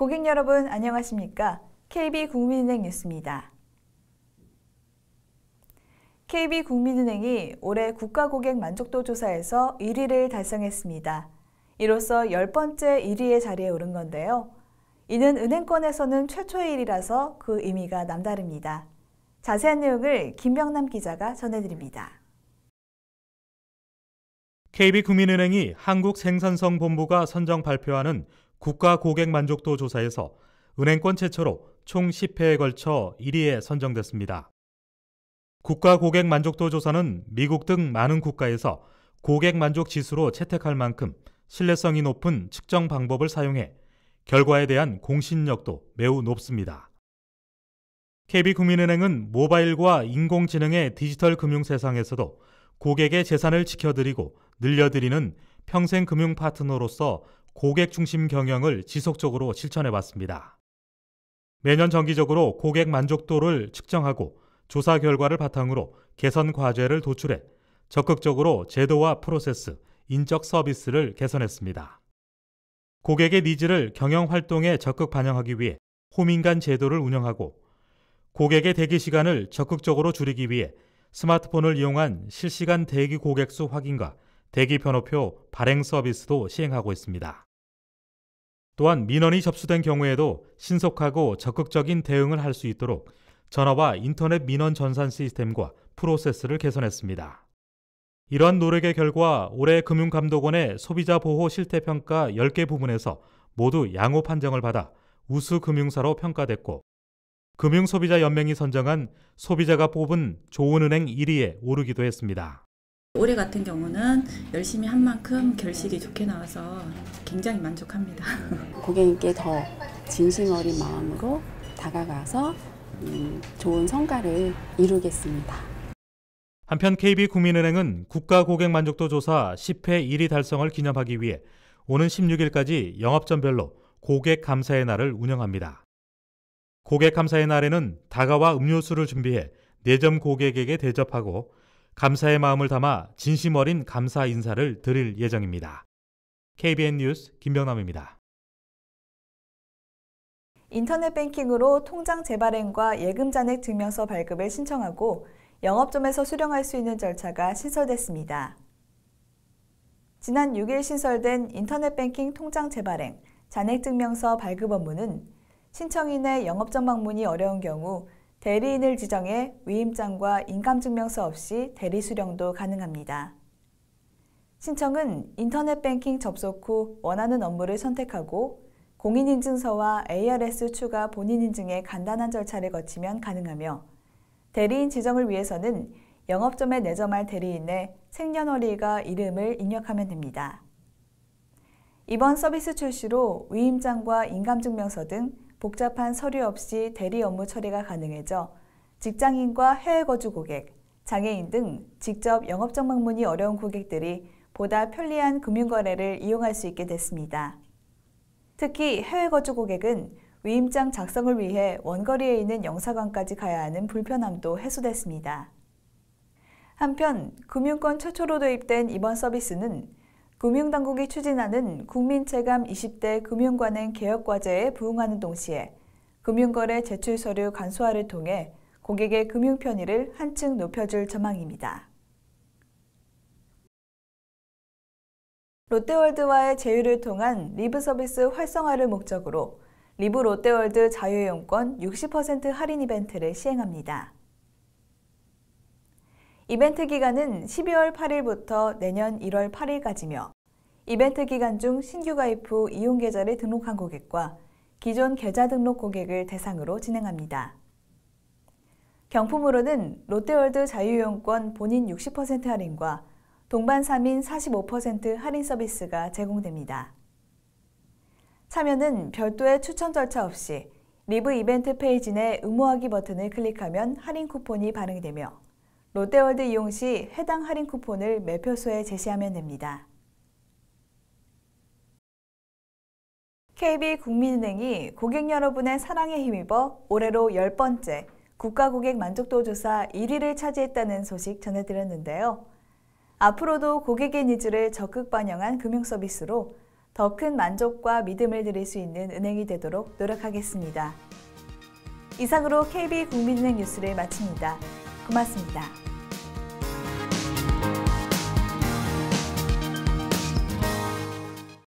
고객 여러분 안녕하십니까? KB 국민은행 뉴스입니다. KB 국민은행이 올해 국가고객 만족도 조사에서 1위를 달성했습니다. 이로써 10번째 1위의 자리에 오른 건데요. 이는 은행권에서는 최초의 1위라서그 의미가 남다릅니다. 자세한 내용을 김병남 기자가 전해드립니다. KB국민은행이 한국생산성본부가 선정 발표하는 국가 고객 만족도 조사에서 은행권 최초로 총 10회에 걸쳐 1위에 선정됐습니다. 국가 고객 만족도 조사는 미국 등 많은 국가에서 고객 만족 지수로 채택할 만큼 신뢰성이 높은 측정 방법을 사용해 결과에 대한 공신력도 매우 높습니다. KB국민은행은 모바일과 인공지능의 디지털 금융 세상에서도 고객의 재산을 지켜드리고 늘려드리는 평생 금융 파트너로서 고객 중심 경영을 지속적으로 실천해 왔습니다. 매년 정기적으로 고객 만족도를 측정하고 조사 결과를 바탕으로 개선 과제를 도출해 적극적으로 제도와 프로세스, 인적 서비스를 개선했습니다. 고객의 니즈를 경영 활동에 적극 반영하기 위해 호민간 제도를 운영하고 고객의 대기 시간을 적극적으로 줄이기 위해 스마트폰을 이용한 실시간 대기 고객 수 확인과 대기 변호표 발행 서비스도 시행하고 있습니다. 또한 민원이 접수된 경우에도 신속하고 적극적인 대응을 할 수 있도록 전화와 인터넷 민원 전산 시스템과 프로세스를 개선했습니다. 이러한 노력의 결과 올해 금융감독원의 소비자 보호 실태 평가 10개 부분에서 모두 양호 판정을 받아 우수 금융사로 평가됐고 금융소비자연맹이 선정한 소비자가 뽑은 좋은 은행 1위에 오르기도 했습니다. 올해 같은 경우는 열심히 한 만큼 결실이 좋게 나와서 굉장히 만족합니다. 고객님께 더 진심 어린 마음으로 다가가서 음, 좋은 성과를 이루겠습니다. 한편 KB국민은행은 국가고객만족도조사 10회 1위 달성을 기념하기 위해 오는 16일까지 영업점별로 고객감사의 날을 운영합니다. 고객감사의 날에는 다가와 음료수를 준비해 내점 고객에게 대접하고 감사의 마음을 담아 진심 어린 감사 인사를 드릴 예정입니다. KBN 뉴스 김병남입니다. 인터넷 뱅킹으로 통장 재발행과 예금 잔액 증명서 발급을 신청하고 영업점에서 수령할 수 있는 절차가 신설됐습니다. 지난 6일 신설된 인터넷 뱅킹 통장 재발행, 잔액 증명서 발급 업무는 신청인의 영업점 방문이 어려운 경우 대리인을 지정해 위임장과 인감증명서 없이 대리 수령도 가능합니다. 신청은 인터넷 뱅킹 접속 후 원하는 업무를 선택하고 공인인증서와 ARS 추가 본인인증의 간단한 절차를 거치면 가능하며 대리인 지정을 위해서는 영업점에 내점할 대리인의 생년월일과 이름을 입력하면 됩니다. 이번 서비스 출시로 위임장과 인감증명서 등 복잡한 서류 없이 대리 업무 처리가 가능해져 직장인과 해외 거주 고객, 장애인 등 직접 영업적 방문이 어려운 고객들이 보다 편리한 금융거래를 이용할 수 있게 됐습니다. 특히 해외 거주 고객은 위임장 작성을 위해 원거리에 있는 영사관까지 가야 하는 불편함도 해소됐습니다. 한편 금융권 최초로 도입된 이번 서비스는 금융당국이 추진하는 국민체감 20대 금융관행 개혁과제에 부응하는 동시에 금융거래 제출 서류 간소화를 통해 고객의 금융 편의를 한층 높여줄 전망입니다. 롯데월드와의 제휴를 통한 리브 서비스 활성화를 목적으로 리브 롯데월드 자유용권60% 할인 이벤트를 시행합니다. 이벤트 기간은 12월 8일부터 내년 1월 8일까지며 이벤트 기간 중 신규 가입 후 이용 계좌를 등록한 고객과 기존 계좌 등록 고객을 대상으로 진행합니다. 경품으로는 롯데월드 자유이용권 본인 60% 할인과 동반 3인 45% 할인 서비스가 제공됩니다. 참여는 별도의 추천 절차 없이 리브 이벤트 페이지 내 응모하기 버튼을 클릭하면 할인 쿠폰이 발행되며 롯데월드 이용 시 해당 할인 쿠폰을 매표소에 제시하면 됩니다. KB국민은행이 고객 여러분의 사랑에 힘입어 올해로 열번째 국가고객 만족도 조사 1위를 차지했다는 소식 전해드렸는데요. 앞으로도 고객의 니즈를 적극 반영한 금융 서비스로 더 큰 만족과 믿음을 드릴 수 있는 은행이 되도록 노력하겠습니다. 이상으로 KB국민은행 뉴스를 마칩니다. 고맙습니다.